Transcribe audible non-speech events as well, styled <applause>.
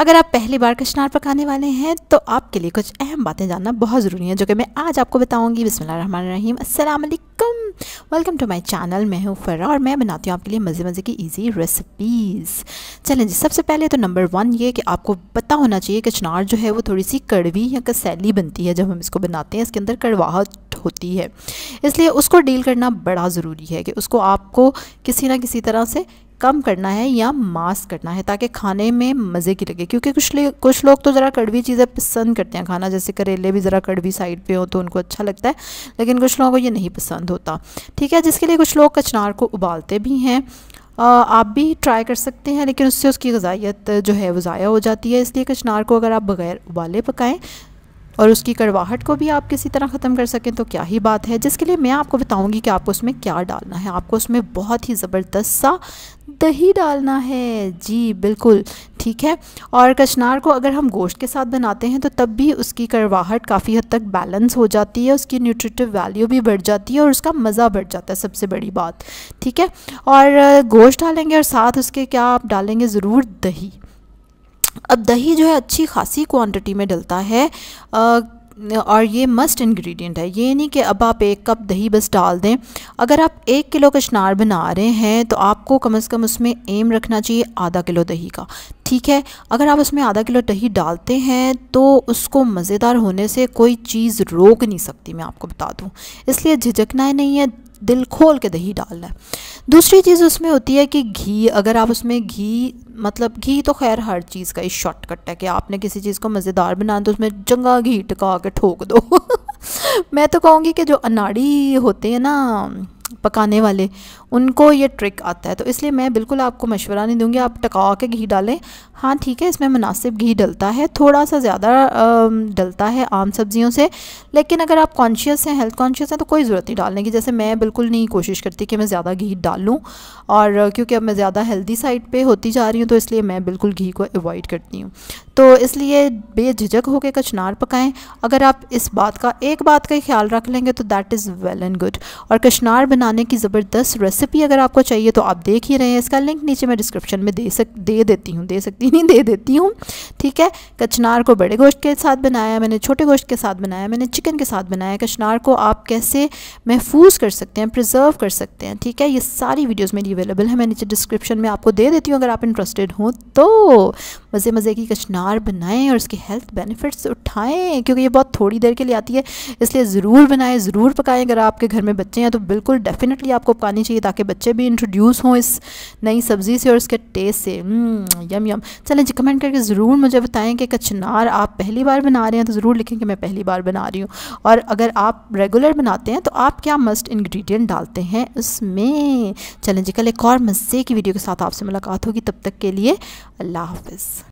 अगर आप पहली बार कश्नार पकाने वाले हैं तो आपके लिए कुछ अहम बातें जानना बहुत ज़रूरी है जो कि मैं आज आपको बताऊंगी बिसमीम अस्सलाम वेलकम टू माय चैनल मैं हूँ फरा और मैं बनाती हूँ आपके लिए मज़े मज़े की इजी रेसिपीज़ चलें जी सबसे पहले तो नंबर वन ये कि आपको पता होना चाहिए कि चनार जो है वो थोड़ी सी कड़वी या कसैली बनती है जब हम इसको बनाते हैं इसके अंदर कड़वाहट होती है इसलिए उसको डील करना बड़ा ज़रूरी है कि उसको आपको किसी ना किसी तरह से कम करना है या मास्क करना है ताकि खाने में मज़े की लगे क्योंकि कुछ कुछ लोग तो ज़रा कड़वी चीज़ें पसंद करते हैं खाना जैसे करेले भी ज़रा कड़वी साइड पे हो तो उनको अच्छा लगता है लेकिन कुछ लोगों को ये नहीं पसंद होता ठीक है जिसके लिए कुछ लोग कचनार को उबालते भी हैं आप भी ट्राई कर सकते हैं लेकिन उससे उसकी गजाइत जो है वो ज़ाया हो जाती है इसलिए कचनार को अगर आप बग़ैर उबाले पकाएँ और उसकी कड़वाहट को भी आप किसी तरह ख़त्म कर सकें तो क्या ही बात है जिसके लिए मैं आपको बताऊंगी कि आपको उसमें क्या डालना है आपको उसमें बहुत ही ज़बरदस्त सा दही डालना है जी बिल्कुल ठीक है और कचनार को अगर हम गोश्त के साथ बनाते हैं तो तब भी उसकी करवाहट काफ़ी हद तक बैलेंस हो जाती है उसकी न्यूट्रिटिव वैल्यू भी बढ़ जाती है और उसका मज़ा बढ़ जाता है सबसे बड़ी बात ठीक है और गोश्त डालेंगे और साथ उसके क्या आप डालेंगे ज़रूर दही अब दही जो है अच्छी खासी क्वांटिटी में डलता है आ, और ये मस्ट इंग्रेडिएंट है ये नहीं कि अब आप एक कप दही बस डाल दें अगर आप एक किलो कशनार बना रहे हैं तो आपको कम से कम उसमें एम रखना चाहिए आधा किलो दही का ठीक है अगर आप उसमें आधा किलो दही डालते हैं तो उसको मज़ेदार होने से कोई चीज़ रोक नहीं सकती मैं आपको बता दूँ इसलिए झिझकना नहीं है दिल खोल के दही डालना है दूसरी चीज़ उसमें होती है कि घी अगर आप उसमें घी मतलब घी तो खैर हर चीज़ का ही शॉर्टकट है कि आपने किसी चीज़ को मज़ेदार बनाना तो उसमें चंगा घी टका के ठोक दो <laughs> मैं तो कहूँगी कि जो अनाड़ी होते हैं ना पकाने वाले उनको ये ट्रिक आता है तो इसलिए मैं बिल्कुल आपको मशवरा नहीं दूंगी आप टका के घी डालें हाँ ठीक है इसमें मुनासिब घी डलता है थोड़ा सा ज़्यादा डलता है आम सब्जियों से लेकिन अगर आप कॉन्शियस हैं हेल्थ कॉन्शियस हैं तो कोई ज़रूरत नहीं डालने की जैसे मैं बिल्कुल नहीं कोशिश करती कि मैं ज़्यादा घी डालूँ और क्योंकि अब मैं ज़्यादा हेल्दी साइड पर होती जा रही हूँ तो इसलिए मैं बिल्कुल घी को अवॉइड करती हूँ तो इसलिए बेझिझक होकर कचनार पकाएँ अगर आप इस बात का एक बात का ख्याल रख लेंगे तो that is well and good और कचनार बनाने की ज़बरदस्त रेसिपी अगर आपको चाहिए तो आप देख ही रहे हैं इसका लिंक नीचे मैं डिस्क्रिप्शन में दे सक दे देती हूँ दे सकती नहीं दे देती हूँ ठीक है कचनार को बड़े गोश्त के साथ बनाया मैंने छोटे गोश्त के साथ बनाया मैंने चिकन के साथ बनाया कचनार को आप कैसे महफूज कर सकते हैं प्रिजर्व कर सकते हैं ठीक है ये सारी वीडियोज़ मेरी अवेलेबल है मैं नीचे डिस्क्रिप्शन में आपको दे देती हूँ अगर आप इंटरेस्टेड हों तो मज़े मज़े की कचनार बनाएँ और उसके हेल्थ बेनिफिट्स उठाएँ क्योंकि ये बहुत थोड़ी देर के लिए आती है इसलिए ज़रूर बनाएँ ज़रूर पकाएँ अगर आपके घर में बच्चे हैं तो बिल्कुल डेफिनेटली आपको पकानी चाहिए ताकि बच्चे भी इंट्रोड्यूस हों इस नई सब्ज़ी से और इसके टेस्ट से यम हम्म, यम चलें जी कमेंट करके ज़रूर मुझे बताएं कि कचनार आप पहली बार बना रहे हैं तो ज़रूर लिखें कि मैं पहली बार बना रही हूँ और अगर आप रेगुलर बनाते हैं तो आप क्या मस्ट इन्ग्रीडियंट डालते हैं उसमें चलें जी कल एक और मज़े की वीडियो के साथ आपसे मुलाकात होगी तब तक के लिए अल्लाह हाफ